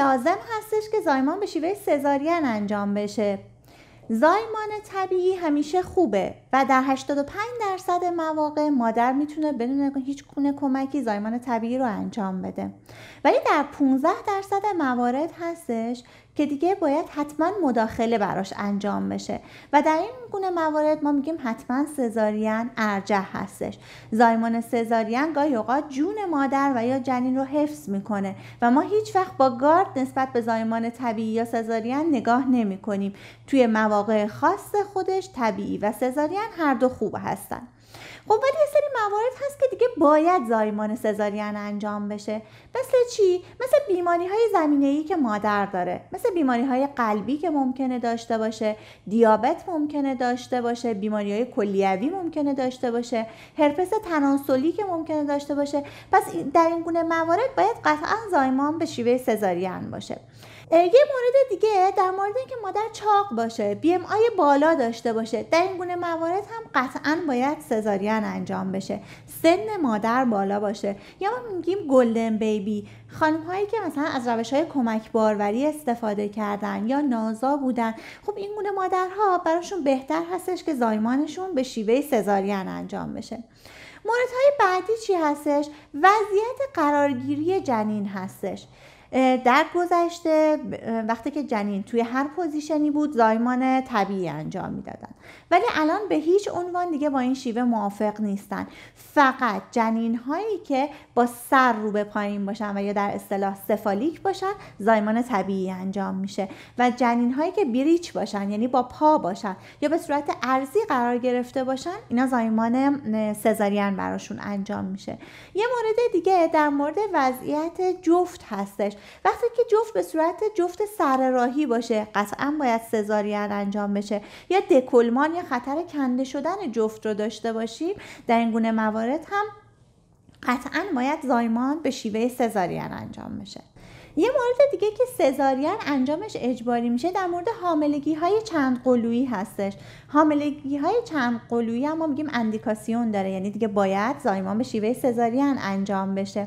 لازم هستش که زایمان به شیوه سزارین انجام بشه زایمان طبیعی همیشه خوبه و در 85 درصد مواقع مادر میتونه بدون هیچ گونه کمکی زایمان طبیعی رو انجام بده ولی در 15 درصد موارد هستش که دیگه باید حتما مداخله براش انجام بشه و در این گونه موارد ما میگیم حتما سزارین ارجه هستش زایمان سزارین گاهی اوقات جون مادر و یا جنین رو حفظ میکنه و ما هیچ وقت با گارد نسبت به زایمان طبیعی یا سزارین نگاه نمیکنیم توی مواقع خاص خودش طبیعی و سزارین هر دو خوب هستن خب ولی یه سری موارد هست که دیگه باید زایمان سزارین انجام بشه مثل چی مثل بیماری های زمینه ای که مادر داره مثل بیماری های قلبی که ممکنه داشته باشه دیابت ممکنه داشته باشه بیماری های کلیوی ممکنه داشته باشه هرپس تناسلی که ممکنه داشته باشه پس در این گونه موارد باید قطعا زایمان به شیوه سزارین باشه یه مورد دیگه در مورد اینکه مادر چاق باشه بی ام بالا داشته باشه در این گونه موارد هم قطعا باید سزارین انجام بشه سن مادر بالا باشه یا ما میگیم گلدن بیبی خانم هایی که مثلا از روش های کمک باروری استفاده کردن یا نازا بودن خب این گونه مادرها براشون بهتر هستش که زایمانشون به شیوه سزارین انجام بشه های بعدی چی هستش وضعیت قرارگیری جنین هستش در گذشته وقتی که جنین توی هر پوزیشنی بود زایمان طبیعی انجام میدادن ولی الان به هیچ عنوان دیگه با این شیوه موافق نیستن فقط جنین هایی که با سر رو به پایین باشن و یا در اصطلاح سفالیک باشن زایمان طبیعی انجام میشه و جنین هایی که بریچ باشن یعنی با پا باشن یا به صورت ارزی قرار گرفته باشن اینا زایمان سزارین براشون انجام میشه یه مورد دیگه در مورد وضعیت جفت هستش وقتی که جفت به صورت جفت سرراهی باشه قطعا باید سزارین انجام بشه یا دکلمان یا خطر کنده شدن جفت رو داشته باشیم در این گونه موارد هم قطعا باید زایمان به شیوه سزارین انجام بشه یه مورد دیگه که سزارین انجامش اجباری میشه در مورد حاملگی های چند قلویی هستش حاملگی های چند قلویی هم ما میگیم اندیکاسیون داره یعنی دیگه باید زایمان به شیوه سزارین انجام بشه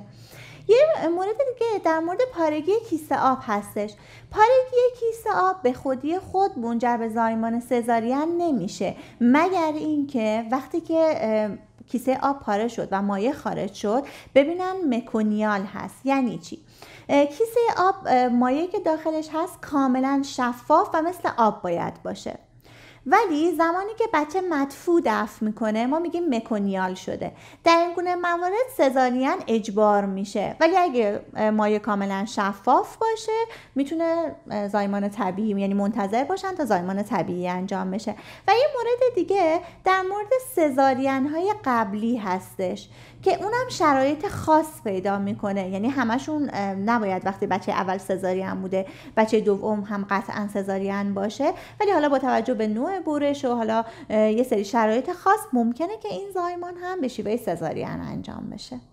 یه مورد دیگه در مورد پارگی کیسه آب هستش پارگی کیسه آب به خودی خود منجر به زایمان سزارین نمیشه مگر اینکه وقتی که کیسه آب پاره شد و مایه خارج شد ببینن مکونیال هست یعنی چی کیسه آب مایه که داخلش هست کاملا شفاف و مثل آب باید باشه ولی زمانی که بچه مدفوع دفع میکنه ما میگیم مکونیال شده در این گونه موارد سزارین اجبار میشه ولی اگه مایه کاملا شفاف باشه میتونه زایمان طبیعی یعنی منتظر باشن تا زایمان طبیعی انجام بشه و یه مورد دیگه در مورد سزارین های قبلی هستش که اونم شرایط خاص پیدا میکنه یعنی همشون نباید وقتی بچه اول سزارین بوده بچه دوم هم قطعا سزارین باشه ولی حالا با توجه به نوع برش و حالا یه سری شرایط خاص ممکنه که این زایمان هم به شیوه سزارین انجام بشه